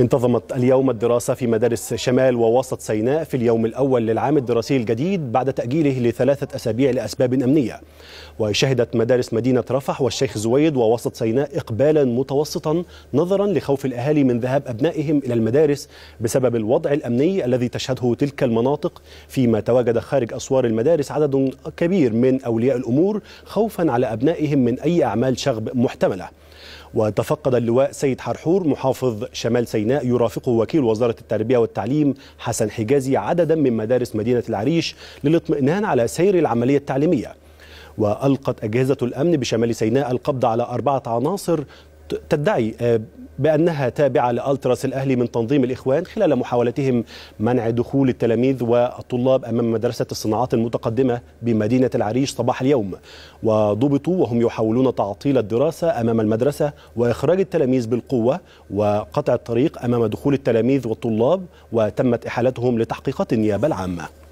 انتظمت اليوم الدراسة في مدارس شمال ووسط سيناء في اليوم الأول للعام الدراسي الجديد بعد تأجيله لثلاثة أسابيع لأسباب أمنية وشهدت مدارس مدينة رفح والشيخ زويد ووسط سيناء إقبالا متوسطا نظرا لخوف الأهالي من ذهاب أبنائهم إلى المدارس بسبب الوضع الأمني الذي تشهده تلك المناطق فيما تواجد خارج أسوار المدارس عدد كبير من أولياء الأمور خوفا على أبنائهم من أي أعمال شغب محتملة وتفقد اللواء سيد حرحور محافظ شمال سيناء يرافقه وكيل وزارة التربية والتعليم حسن حجازي عددا من مدارس مدينة العريش للاطمئنان على سير العملية التعليمية وألقت أجهزة الأمن بشمال سيناء القبض على أربعة عناصر تدعي آه، بأنها تابعة لألتراس الأهلي من تنظيم الإخوان خلال محاولتهم منع دخول التلاميذ والطلاب أمام مدرسة الصناعات المتقدمة بمدينة العريش صباح اليوم وضبطوا وهم يحاولون تعطيل الدراسة أمام المدرسة وإخراج التلاميذ بالقوة وقطع الطريق أمام دخول التلاميذ والطلاب وتمت إحالتهم لتحقيقات النيابة العامة